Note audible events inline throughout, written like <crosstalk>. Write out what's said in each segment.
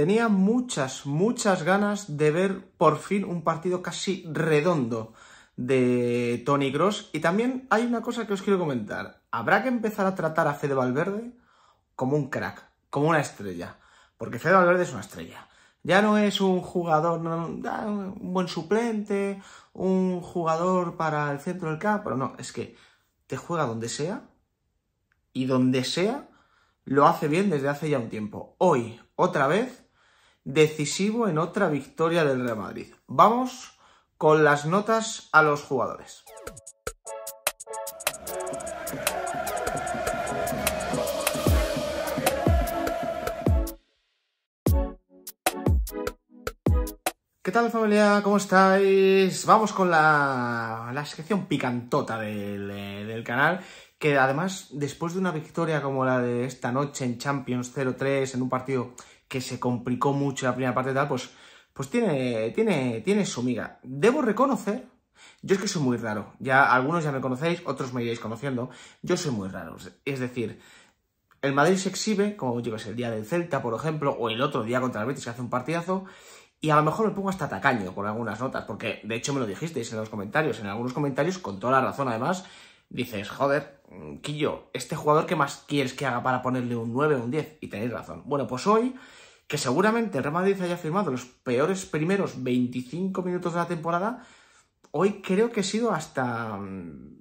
Tenía muchas, muchas ganas de ver por fin un partido casi redondo de Tony Gross. Y también hay una cosa que os quiero comentar. Habrá que empezar a tratar a Fede Valverde como un crack, como una estrella. Porque Fede Valverde es una estrella. Ya no es un jugador, un buen suplente, un jugador para el centro del campo. No, es que te juega donde sea y donde sea lo hace bien desde hace ya un tiempo. Hoy, otra vez, decisivo en otra victoria del Real Madrid. Vamos con las notas a los jugadores. ¿Qué tal familia? ¿Cómo estáis? Vamos con la, la sección picantota del, eh, del, canal, que además después de una victoria como la de esta noche en Champions 0-3, en un partido que se complicó mucho la primera parte y tal, pues, pues tiene, tiene, tiene su miga. Debo reconocer, yo es que soy muy raro. Ya algunos ya me conocéis, otros me iréis conociendo. Yo soy muy raro. Es decir, el Madrid se exhibe, como llevas, el día del Celta, por ejemplo, o el otro día contra el Betis que hace un partidazo, y a lo mejor me pongo hasta tacaño con algunas notas, porque de hecho me lo dijisteis en los comentarios, en algunos comentarios, con toda la razón además, dices, joder, Quillo, este jugador ¿qué más quieres que haga para ponerle un 9 o un 10, y tenéis razón. Bueno, pues hoy que seguramente el Real Madrid haya firmado los peores primeros 25 minutos de la temporada, hoy creo que he sido hasta, mm,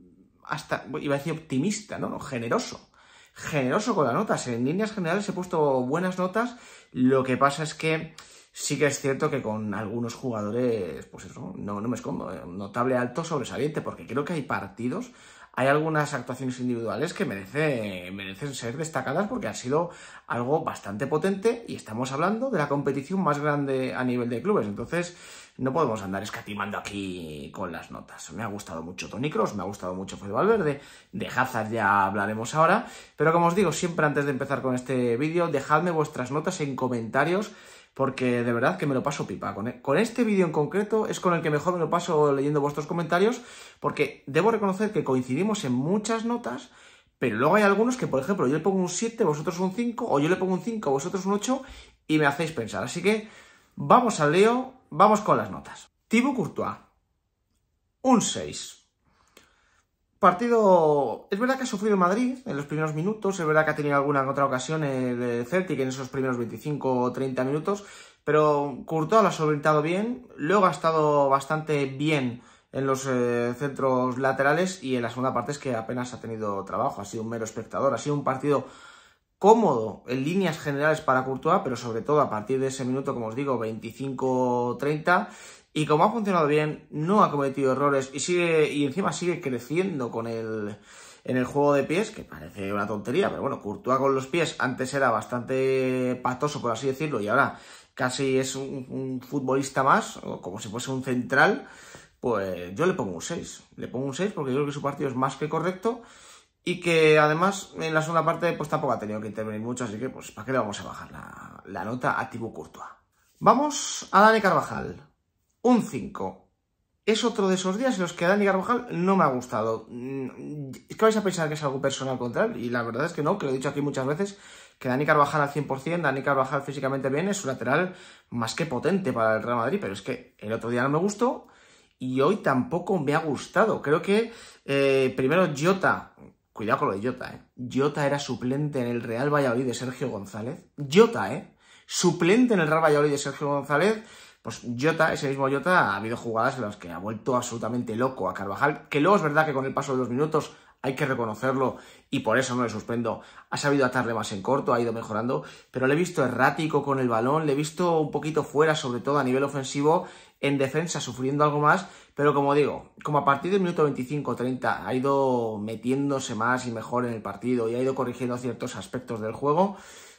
hasta iba a decir optimista, ¿no? no generoso. Generoso con las notas. En líneas generales he puesto buenas notas. Lo que pasa es que sí que es cierto que con algunos jugadores, pues eso, no, no me escondo. Notable alto sobresaliente, porque creo que hay partidos hay algunas actuaciones individuales que merecen ser destacadas porque han sido algo bastante potente y estamos hablando de la competición más grande a nivel de clubes. Entonces, no podemos andar escatimando aquí con las notas. Me ha gustado mucho Tony Cross, me ha gustado mucho Fede Valverde, de Hazard ya hablaremos ahora, pero como os digo, siempre antes de empezar con este vídeo, dejadme vuestras notas en comentarios porque de verdad que me lo paso pipa. E, con, este vídeo en concreto es con el que mejor me lo paso leyendo vuestros comentarios, porque debo reconocer que coincidimos en muchas notas, pero luego hay algunos que, por ejemplo, yo le pongo un 7, vosotros un 5, o yo le pongo un 5, vosotros un 8, y me hacéis pensar. Así que vamos al leo, vamos con las notas. Thibaut Courtois, un 6. Partido, es verdad que ha sufrido Madrid en los primeros minutos, es verdad que ha tenido alguna otra ocasión el eh, Celtic en esos primeros 25 o 30 minutos, pero Courtois lo ha solventado bien, luego ha estado bastante bien en los eh, centros laterales y en la segunda parte es que apenas ha tenido trabajo, ha sido un mero espectador, ha sido un partido cómodo en líneas generales para Courtois, pero sobre todo a partir de ese minuto, como os digo, 25-30, y como ha funcionado bien, no ha cometido errores y sigue y encima sigue creciendo con el en el juego de pies, que parece una tontería, pero bueno, Courtois con los pies antes era bastante patoso, por así decirlo, y ahora casi es un, futbolista más, como si fuese un central, pues yo le pongo un 6. Le pongo un 6 porque yo creo que su partido es más que correcto y que además en la segunda parte pues tampoco ha tenido que intervenir mucho, así que pues ¿para qué le vamos a bajar la, nota a Thibaut Courtois? Vamos a Dani Carvajal un 5. Es otro de esos días en los que Dani Carvajal no me ha gustado. Es mm, que vais a pensar que es algo personal contra él, y la verdad es que no, que lo he dicho aquí muchas veces, que Dani Carvajal al 100%, Dani Carvajal físicamente bien, es un lateral más que potente para el Real Madrid, pero es que el otro día no me gustó y hoy tampoco me ha gustado. Creo que eh, primero Jota, cuidado con lo de Jota, ¿eh? Jota era suplente en el Real Valladolid de Sergio González. Jota, ¿eh? Suplente en el Real Valladolid de Sergio González pues Jota, ese mismo Jota, ha habido jugadas en las que ha vuelto absolutamente loco a Carvajal, que luego es verdad que con el paso de los minutos hay que reconocerlo y por eso no le suspendo. Ha sabido atarle más en corto, ha ido mejorando, pero le he visto errático con el balón, le he visto un poquito fuera, sobre todo a nivel ofensivo, en defensa sufriendo algo más, pero como digo, como a partir del minuto 25-30 ha ido metiéndose más y mejor en el partido y ha ido corrigiendo ciertos aspectos del juego,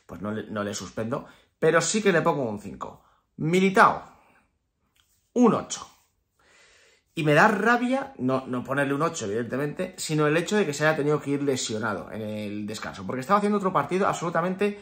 pues no, no le suspendo, pero sí que le pongo un 5. Militao, un 8. Y me da rabia, no, no ponerle un 8, evidentemente, sino el hecho de que se haya tenido que ir lesionado en el descanso. Porque estaba haciendo otro partido absolutamente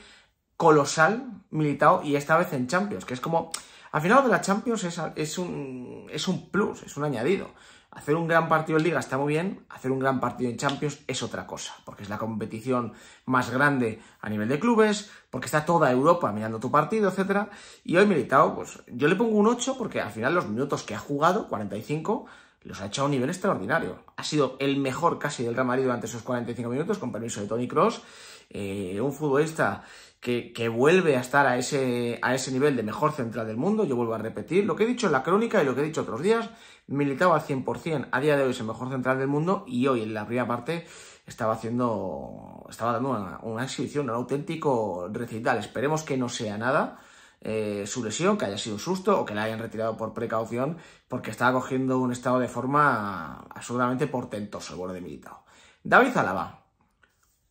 colosal, Militao, y esta vez en Champions, que es como... Al final de la Champions es, un, es un plus, es un añadido. Hacer un gran partido en Liga está muy bien, hacer un gran partido en Champions es otra cosa, porque es la competición más grande a nivel de clubes, porque está toda Europa mirando tu partido, etc. Y hoy Militao, pues yo le pongo un 8 porque al final los minutos que ha jugado, 45, los ha echado a un nivel extraordinario. Ha sido el mejor casi del Real Madrid durante esos 45 minutos, con permiso de Tony Cross. Eh, un futbolista que, vuelve a estar a ese, a ese nivel de mejor central del mundo. Yo vuelvo a repetir lo que he dicho en la crónica y lo que he dicho otros días. Militaba al 100%, a día de hoy es el mejor central del mundo y hoy en la primera parte estaba haciendo, estaba dando una, una exhibición, un auténtico recital. Esperemos que no sea nada eh, su lesión, que haya sido un susto o que la hayan retirado por precaución, porque estaba cogiendo un estado de forma absolutamente portentoso el de Militao. David Alaba,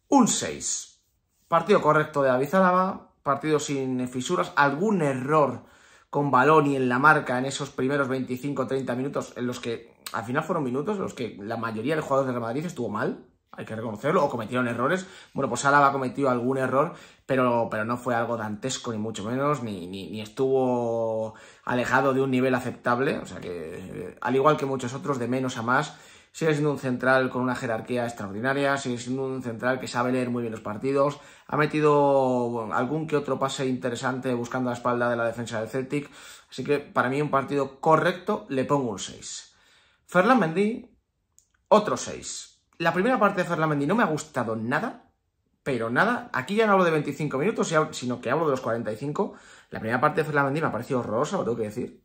un 6. Partido correcto de David Alaba, partido sin fisuras, algún error con balón y en la marca en esos primeros 25-30 minutos en los que al final fueron minutos en los que la mayoría de jugadores de Real Madrid estuvo mal, hay que reconocerlo, o cometieron errores. Bueno, pues Álava cometido algún error, pero, pero no fue algo dantesco, ni mucho menos, ni, estuvo alejado de un nivel aceptable. O sea que, eh, al igual que muchos otros, de menos a más, sigue siendo un central con una jerarquía extraordinaria, sigue siendo un central que sabe leer muy bien los partidos, ha metido algún que otro pase interesante buscando la espalda de la defensa del Celtic. Así que, para mí, un partido correcto, le pongo un 6. Fernán Mendy, otro 6 la primera parte de Ferlamendi no me ha gustado nada, pero nada. Aquí ya no hablo de 25 minutos, sino que hablo de los 45. La primera parte de Ferlamendi me ha parecido horrorosa, lo tengo que decir.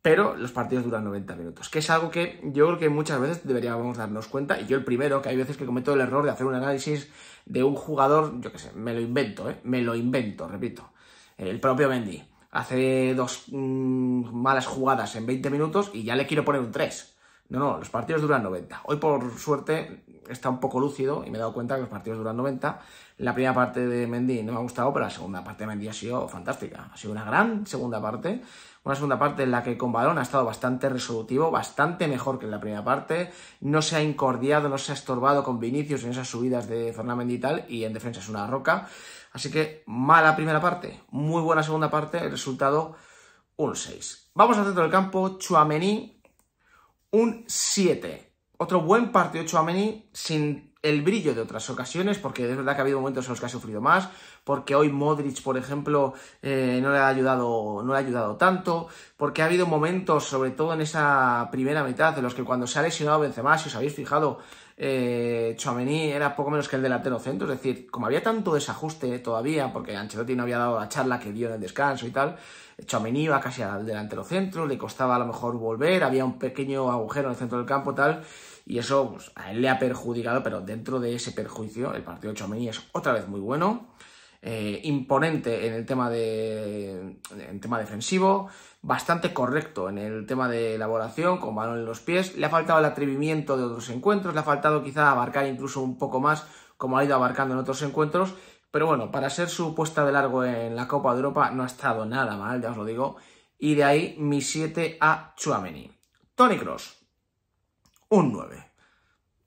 Pero los partidos duran 90 minutos, que es algo que yo creo que muchas veces deberíamos darnos cuenta. Y yo el primero, que hay veces que cometo el error de hacer un análisis de un jugador, yo qué sé, me lo invento, ¿eh? me lo invento, repito. El propio Mendy hace dos mm, malas jugadas en 20 minutos y ya le quiero poner un 3. No, no, los partidos duran 90. Hoy, por suerte, está un poco lúcido y me he dado cuenta que los partidos duran 90. La primera parte de Mendy no me ha gustado, pero la segunda parte de Mendy ha sido fantástica. Ha sido una gran segunda parte. Una segunda parte en la que con balón ha estado bastante resolutivo, bastante mejor que en la primera parte. No se ha incordiado, no se ha estorbado con Vinicius en esas subidas de Fernández Mendy y tal. Y en defensa es una roca. Así que mala primera parte, muy buena segunda parte. El resultado, un 6. Vamos al centro del campo. Chuamení un 7. Otro buen partido Meni. sin el brillo de otras ocasiones, porque es verdad que ha habido momentos en los que ha sufrido más, porque hoy Modric, por ejemplo, eh, no, le ha ayudado, no le ha ayudado tanto, porque ha habido momentos, sobre todo en esa primera mitad, de los que cuando se ha lesionado más. si os habéis fijado, eh, Chouameni era poco menos que el delantero centro, es decir, como había tanto desajuste todavía, porque Ancelotti no había dado la charla que dio en el descanso y tal, Chouameni iba casi al delantero centro, le costaba a lo mejor volver, había un pequeño agujero en el centro del campo tal, y eso pues, a él le ha perjudicado, pero dentro de ese perjuicio el partido de Chouameni es otra vez muy bueno, eh, imponente en el tema de en tema defensivo, bastante correcto en el tema de elaboración, con balón en los pies. Le ha faltado el atrevimiento de otros encuentros, le ha faltado quizá abarcar incluso un poco más como ha ido abarcando en otros encuentros. Pero bueno, para ser su puesta de largo en la Copa de Europa no ha estado nada mal, ya os lo digo. Y de ahí mi 7 a Chuameni. Tony Cross, un 9.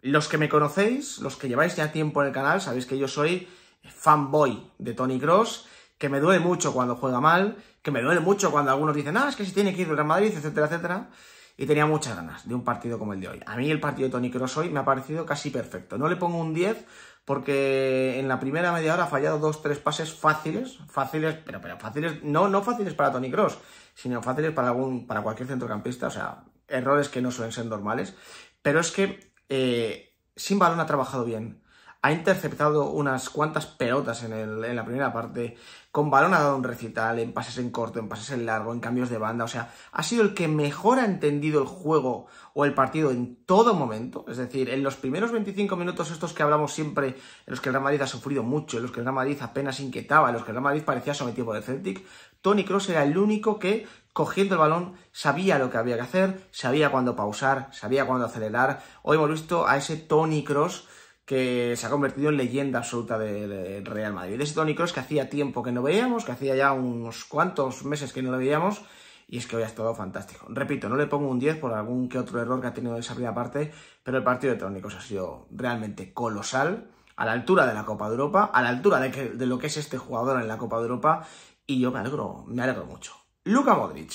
Los que me conocéis, los que lleváis ya tiempo en el canal, sabéis que yo soy fanboy de Tony Cross, que me duele mucho cuando juega mal, que me duele mucho cuando algunos dicen, ah, es que si tiene que ir a Real Madrid, etcétera, etcétera. Y tenía muchas ganas de un partido como el de hoy. A mí el partido de Tony Cross hoy me ha parecido casi perfecto. No le pongo un 10 porque en la primera media hora ha fallado dos, tres pases fáciles, fáciles, pero, pero fáciles, no, no fáciles para Tony Cross, sino fáciles para para cualquier centrocampista, o sea, errores que no suelen ser normales. Pero es que eh, sin balón ha trabajado bien ha interceptado unas cuantas pelotas en, la primera parte, con balón ha dado un recital, en pases en corto, en pases en largo, en cambios de banda, o sea, ha sido el que mejor ha entendido el juego o el partido en todo momento, es decir, en los primeros 25 minutos estos que hablamos siempre, en los que el Real Madrid ha sufrido mucho, en los que el Real Madrid apenas inquietaba, en los que el Real Madrid parecía sometido por el Celtic, Tony Cross era el único que cogiendo el balón, sabía lo que había que hacer, sabía cuándo pausar, sabía cuándo acelerar. Hoy hemos visto a ese Tony Cross que se ha convertido en leyenda absoluta del Real Madrid. Es Tony Cross que hacía tiempo que no veíamos, que hacía ya unos cuantos meses que no lo veíamos, y es que hoy ha estado fantástico. Repito, no le pongo un 10 por algún que otro error que ha tenido esa primera parte, pero el partido de Tony Cross ha sido realmente colosal, a la altura de la Copa de Europa, a la altura de, lo que es este jugador en la Copa de Europa, y yo me alegro, me alegro mucho. Luka Modric,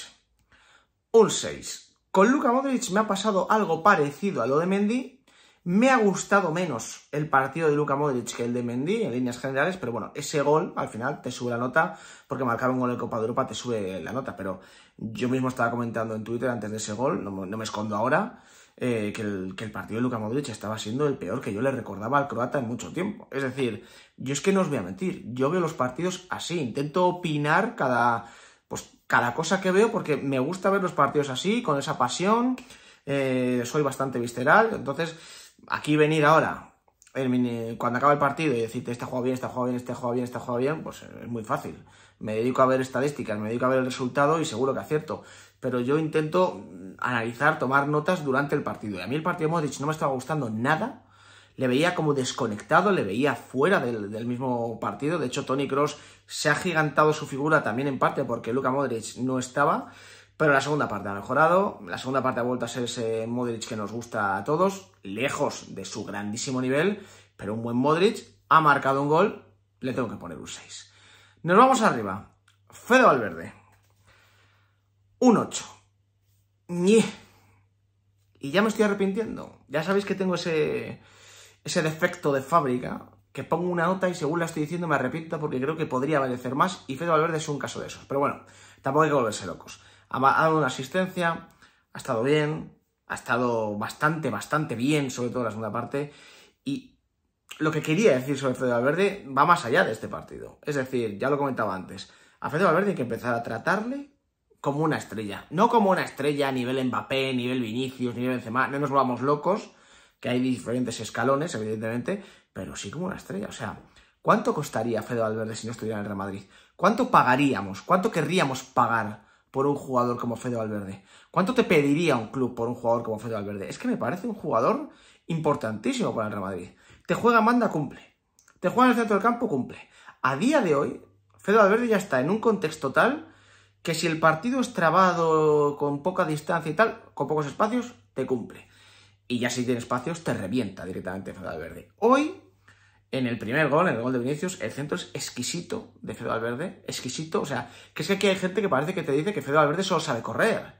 un 6. Con Luka Modric me ha pasado algo parecido a lo de Mendy, me ha gustado menos el partido de Luka Modric que el de Mendy, en líneas generales, pero bueno, ese gol al final te sube la nota, porque marcar un gol en Copa de Europa te sube la nota, pero yo mismo estaba comentando en Twitter antes de ese gol, no, me escondo ahora, eh, que, el, partido de Luka Modric estaba siendo el peor que yo le recordaba al croata en mucho tiempo. Es decir, yo es que no os voy a mentir, yo veo los partidos así, intento opinar cada, pues, cada cosa que veo, porque me gusta ver los partidos así, con esa pasión, eh, soy bastante visceral, entonces Aquí venir ahora, cuando acaba el partido y decirte este juega bien, está juega bien, este juega bien, este juega este bien, pues es muy fácil. Me dedico a ver estadísticas, me dedico a ver el resultado y seguro que acierto. Pero yo intento analizar, tomar notas durante el partido. Y a mí el partido de Modric no me estaba gustando nada. Le veía como desconectado, le veía fuera del, mismo partido. De hecho, Tony Cross se ha gigantado su figura también en parte porque Luka Modric no estaba. Pero la segunda parte ha mejorado, la segunda parte ha vuelto a ser ese Modric que nos gusta a todos, lejos de su grandísimo nivel, pero un buen Modric, ha marcado un gol, le tengo que poner un 6. Nos vamos arriba, Fede Valverde, un 8. Y ya me estoy arrepintiendo, ya sabéis que tengo ese, defecto de fábrica, que pongo una nota y según la estoy diciendo me arrepiento porque creo que podría valer más y Fede Valverde es un caso de esos. Pero bueno, tampoco hay que volverse locos ha dado una asistencia, ha estado bien, ha estado bastante, bastante bien, sobre todo en la segunda parte. Y lo que quería decir sobre Fede Valverde va más allá de este partido. Es decir, ya lo comentaba antes, a Fede Valverde hay que empezar a tratarle como una estrella. No como una estrella a nivel Mbappé, nivel Vinicius, nivel Benzema, no nos volvamos locos, que hay diferentes escalones, evidentemente, pero sí como una estrella. O sea, ¿cuánto costaría Fede Valverde si no estuviera en el Real Madrid? ¿Cuánto pagaríamos? ¿Cuánto querríamos pagar por un jugador como Fede Valverde? ¿Cuánto te pediría un club por un jugador como Fede Valverde? Es que me parece un jugador importantísimo para el Real Madrid. Te juega manda, cumple. Te juega en el centro del campo, cumple. A día de hoy, Fede Valverde ya está en un contexto tal que si el partido es trabado con poca distancia y tal, con pocos espacios, te cumple. Y ya si tiene espacios, te revienta directamente Fede Valverde. Hoy en el primer gol, en el gol de Vinicius, el centro es exquisito de Fede Valverde, exquisito, o sea, que es que aquí hay gente que parece que te dice que Fede Valverde solo sabe correr.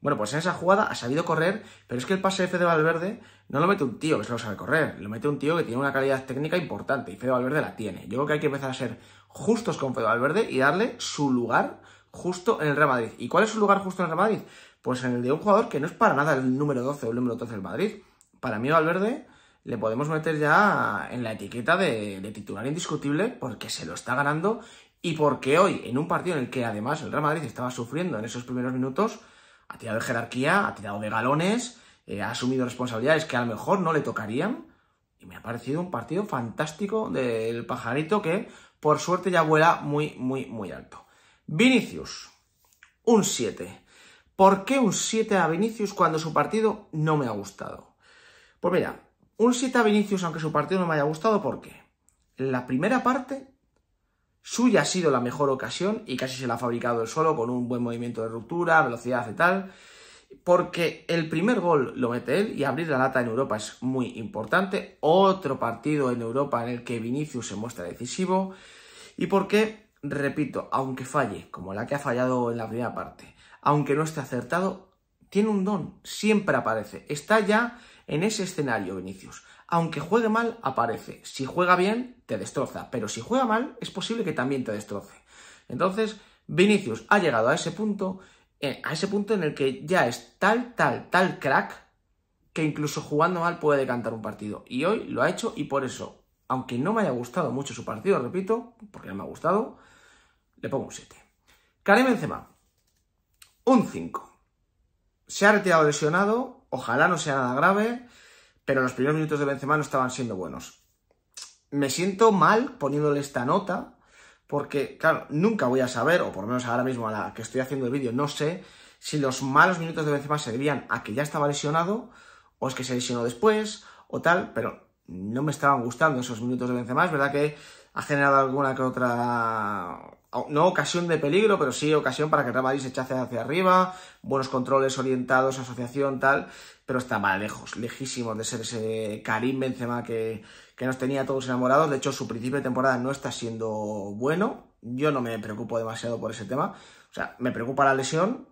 Bueno, pues en esa jugada ha sabido correr, pero es que el pase de Fede Valverde no lo mete un tío que solo sabe correr, lo mete un tío que tiene una calidad técnica importante y Fede Valverde la tiene. Yo creo que hay que empezar a ser justos con Fede Valverde y darle su lugar justo en el Real Madrid. ¿Y cuál es su lugar justo en el Real Madrid? Pues en el de un jugador que no es para nada el número 12 o el número 13 del Madrid. Para mí Valverde le podemos meter ya en la etiqueta de, titular indiscutible porque se lo está ganando y porque hoy, en un partido en el que además el Real Madrid estaba sufriendo en esos primeros minutos, ha tirado de jerarquía, ha tirado de galones, eh, ha asumido responsabilidades que a lo mejor no le tocarían. Y me ha parecido un partido fantástico del pajarito que, por suerte, ya vuela muy, muy, muy alto. Vinicius, un 7. ¿Por qué un 7 a Vinicius cuando su partido no me ha gustado? Pues mira, un 7 a Vinicius, aunque su partido no me haya gustado, ¿por qué? La primera parte suya ha sido la mejor ocasión y casi se la ha fabricado él solo con un buen movimiento de ruptura, velocidad y tal. Porque el primer gol lo mete él y abrir la lata en Europa es muy importante. Otro partido en Europa en el que Vinicius se muestra decisivo. Y porque, repito, aunque falle, como la que ha fallado en la primera parte, aunque no esté acertado, tiene un don, siempre aparece. Está ya en ese escenario, Vinicius, aunque juegue mal, aparece. Si juega bien, te destroza, pero si juega mal, es posible que también te destroce. Entonces, Vinicius ha llegado a ese punto, eh, a ese punto en el que ya es tal, tal, tal crack que incluso jugando mal puede decantar un partido. Y hoy lo ha hecho y por eso, aunque no me haya gustado mucho su partido, repito, porque no me ha gustado, le pongo un 7. Karim Benzema, un 5. Se ha retirado lesionado, Ojalá no sea nada grave, pero los primeros minutos de Benzema no estaban siendo buenos. Me siento mal poniéndole esta nota, porque, claro, nunca voy a saber, o por lo menos ahora mismo a la que estoy haciendo el vídeo, no sé si los malos minutos de Benzema se debían a que ya estaba lesionado, o es que se lesionó después, o tal, pero no me estaban gustando esos minutos de Benzema. Es verdad que ha generado alguna que otra, no ocasión de peligro, pero sí ocasión para que Real se echase hacia arriba, buenos controles orientados, asociación, tal, pero está mal lejos, lejísimos de ser ese Karim Benzema que, que nos tenía todos enamorados. De hecho, su principio de temporada no está siendo bueno. Yo no me preocupo demasiado por ese tema. O sea, me preocupa la lesión,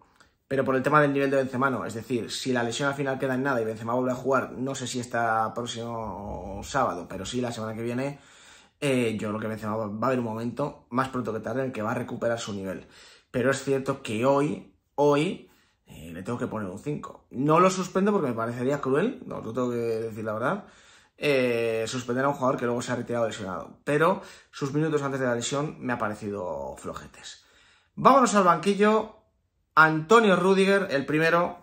pero por el tema del nivel de Benzema Es decir, si la lesión al final queda en nada y Benzema vuelve a jugar, no sé si está próximo sábado, pero sí la semana que viene, eh, yo lo que mencionaba, va a haber un momento, más pronto que tarde, en el que va a recuperar su nivel. Pero es cierto que hoy, hoy, eh, le tengo que poner un 5. No lo suspendo porque me parecería cruel, no lo tengo que decir la verdad, eh, suspender a un jugador que luego se ha retirado lesionado. Pero sus minutos antes de la lesión me ha parecido flojetes. Vámonos al banquillo. Antonio Rudiger, el primero,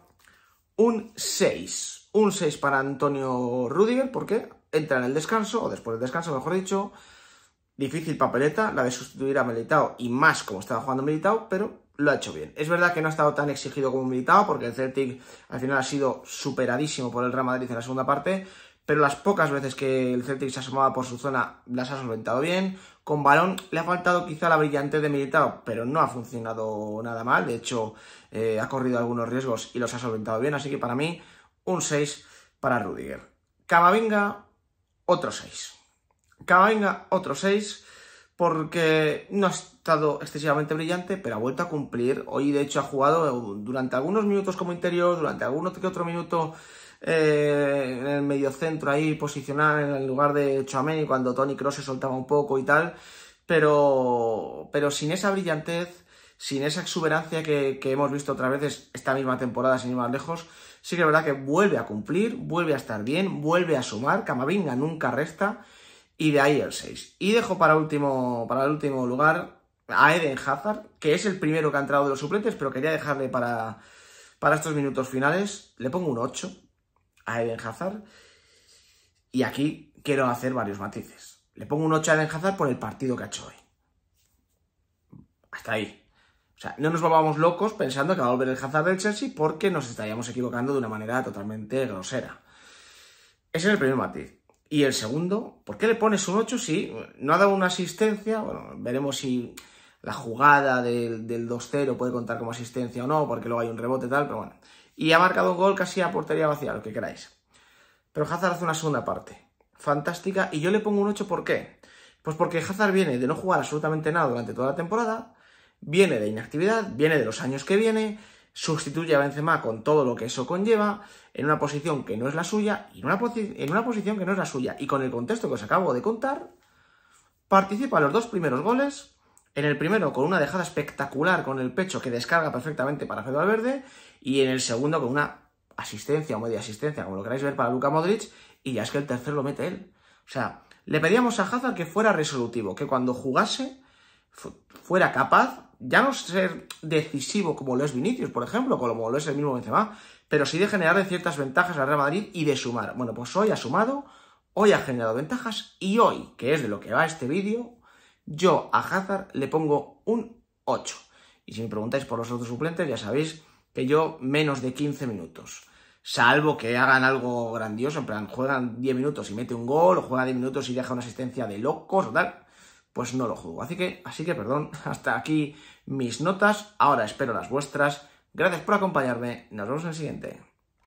un 6. Un 6 para Antonio Rudiger, ¿por qué? entra en el descanso, o después del descanso, mejor dicho. Difícil papeleta, la de sustituir a Militao y más como estaba jugando Militao, pero lo ha hecho bien. Es verdad que no ha estado tan exigido como Militao, porque el Celtic al final ha sido superadísimo por el Real Madrid en la segunda parte, pero las pocas veces que el Celtic se ha sumado por su zona las ha solventado bien. Con balón le ha faltado quizá la brillante de Militao, pero no ha funcionado nada mal. De hecho, eh, ha corrido algunos riesgos y los ha solventado bien. Así que para mí, un 6 para Rudiger. venga otro 6. venga, otro 6, porque no ha estado excesivamente brillante, pero ha vuelto a cumplir. Hoy, de hecho, ha jugado durante algunos minutos como interior, durante algún otro minuto eh, en el mediocentro ahí posicionado en el lugar de y cuando Tony Cross se soltaba un poco y tal, pero, pero sin esa brillantez, sin esa exuberancia que, que hemos visto otras veces esta misma temporada, sin ir más lejos, sí que es verdad que vuelve a cumplir, vuelve a estar bien, vuelve a sumar, Camavinga nunca resta, y de ahí el 6. Y dejo para, último, para el último lugar a Eden Hazard, que es el primero que ha entrado de los suplentes, pero quería dejarle para, para estos minutos finales, le pongo un 8 a Eden Hazard, y aquí quiero hacer varios matices. Le pongo un 8 a Eden Hazard por el partido que ha hecho hoy. Hasta ahí. O sea, no nos volvamos locos pensando que va a volver el Hazard del Chelsea porque nos estaríamos equivocando de una manera totalmente grosera. Ese es el primer matiz. Y el segundo, ¿por qué le pones un 8 si no ha dado una asistencia? Bueno, veremos si la jugada del, 2-0 puede contar como asistencia o no, porque luego hay un rebote y tal, pero bueno. Y ha marcado gol casi a portería vacía, lo que queráis. Pero Hazard hace una segunda parte. Fantástica. Y yo le pongo un 8, ¿por qué? Pues porque Hazard viene de no jugar absolutamente nada durante toda la temporada viene de inactividad, viene de los años que viene, sustituye a Benzema con todo lo que eso conlleva, en una posición que no es la suya, y en una, posición que no es la suya, y con el contexto que os acabo de contar, participa en los dos primeros goles, en el primero con una dejada espectacular con el pecho que descarga perfectamente para Fede Valverde, y en el segundo con una asistencia o media asistencia, como lo queráis ver para Luka Modric, y ya es que el tercero lo mete él. O sea, le pedíamos a Hazard que fuera resolutivo, que cuando jugase fuera capaz ya no ser decisivo como lo es Vinicius, por ejemplo, como lo es el mismo Benzema, pero sí de generar ciertas ventajas al Real Madrid y de sumar. Bueno, pues hoy ha sumado, hoy ha generado ventajas y hoy, que es de lo que va este vídeo, yo a Hazard le pongo un 8. Y si me preguntáis por los otros suplentes, ya sabéis que yo menos de 15 minutos. Salvo que hagan algo grandioso, en plan, juegan 10 minutos y mete un gol, o juegan 10 minutos y deja una asistencia de locos o tal pues no lo juego. Así que, así que, perdón, <laughs> hasta aquí mis notas. Ahora espero las vuestras. Gracias por acompañarme. Nos vemos en el siguiente.